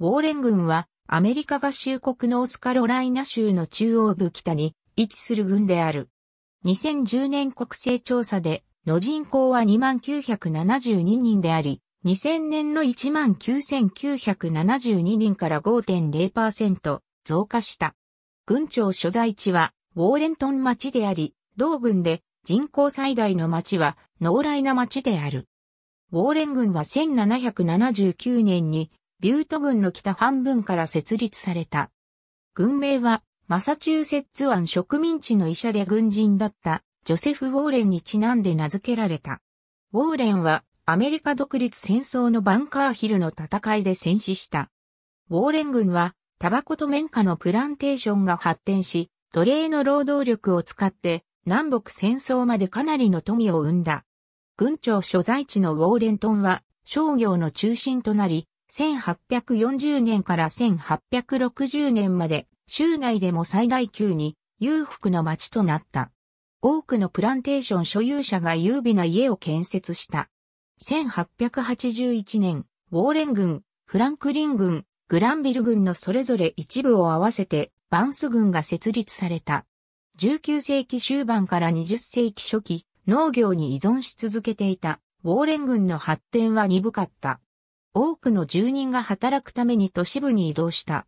ウォーレン軍はアメリカ合衆国ノースカロライナ州の中央部北に位置する軍である。2010年国勢調査での人口は2972人であり、2000年の19,972人から5.0%増加した。軍庁所在地はウォーレントン町であり、同軍で人口最大の町はノーライナ町である。ウォーレン軍は1779年にビュート郡の北半分から設立された。軍名は、マサチューセッツ湾植民地の医者で軍人だったジョセフ・ウォーレンにちなんで名付けられた。ウォーレンはアメリカ独立戦争のバンカーヒルの戦いで戦死した。ウォーレン軍はタバコと綿花のプランテーションが発展し、奴隷の労働力を使って南北戦争までかなりの富を生んだ。軍庁所在地のウォーレントンは商業の中心となり、1840年から1860年まで州内でも最大級に裕福の町となった。多くのプランテーション所有者が優美な家を建設した。1881年、ウォーレン軍、フランクリン軍、グランビル軍のそれぞれ一部を合わせてバンス軍が設立された。19世紀終盤から20世紀初期、農業に依存し続けていたウォーレン軍の発展は鈍かった。多くの住人が働くために都市部に移動した。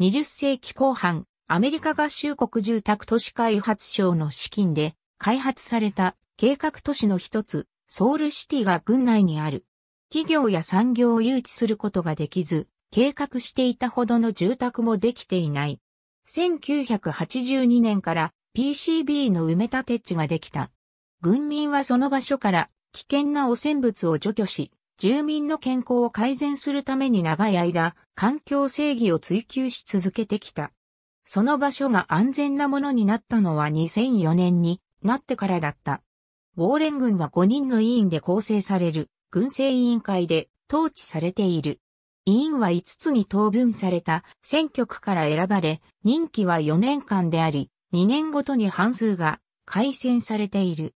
20世紀後半、アメリカ合衆国住宅都市開発省の資金で開発された計画都市の一つ、ソウルシティが郡内にある。企業や産業を誘致することができず、計画していたほどの住宅もできていない。1982年から PCB の埋め立て地ができた。軍民はその場所から危険な汚染物を除去し、住民の健康を改善するために長い間、環境正義を追求し続けてきた。その場所が安全なものになったのは2004年になってからだった。ウォーレン軍は5人の委員で構成される軍政委員会で統治されている。委員は5つに等分された選挙区から選ばれ、任期は4年間であり、2年ごとに半数が改選されている。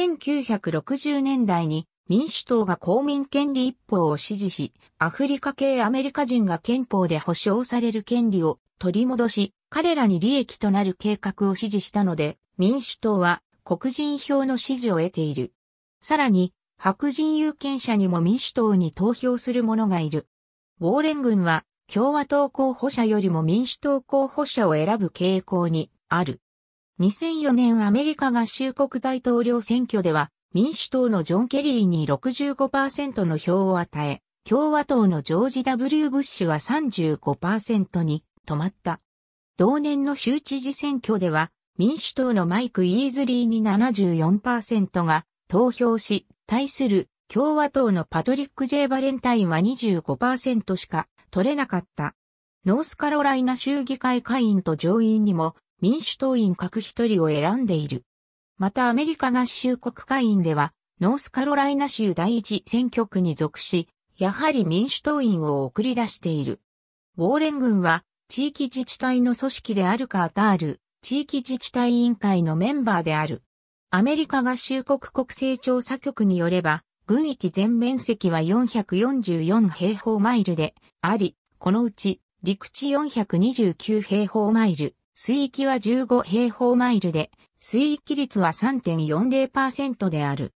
1960年代に民主党が公民権利一法を支持し、アフリカ系アメリカ人が憲法で保障される権利を取り戻し、彼らに利益となる計画を支持したので、民主党は黒人票の支持を得ている。さらに、白人有権者にも民主党に投票する者がいる。ウォーレン軍は共和党候補者よりも民主党候補者を選ぶ傾向にある。2004年アメリカ合衆国大統領選挙では民主党のジョン・ケリーに65%の票を与え、共和党のジョージ・ W・ ブッシュは35%に止まった。同年の州知事選挙では、民主党のマイク・イーズリーに74%が投票し、対する共和党のパトリック・ジェイ・バレンタインは25%しか取れなかった。ノースカロライナ州議会会員と上院にも民主党員各一人を選んでいる。またアメリカ合衆国会員では、ノースカロライナ州第一選挙区に属し、やはり民主党員を送り出している。ウォーレン軍は、地域自治体の組織であるカータール、地域自治体委員会のメンバーである。アメリカ合衆国国勢調査局によれば、軍域全面積は444平方マイルであり、このうち陸地429平方マイル、水域は15平方マイルで水域率は3.40%である。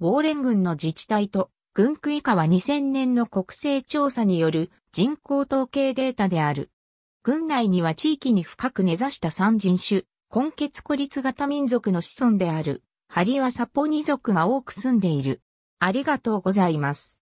ウォーレン軍の自治体と軍区以下は2000年の国勢調査による人口統計データである。軍内には地域に深く根ざした三人種、根血孤立型民族の子孫である、ハリワサポニ族が多く住んでいる。ありがとうございます。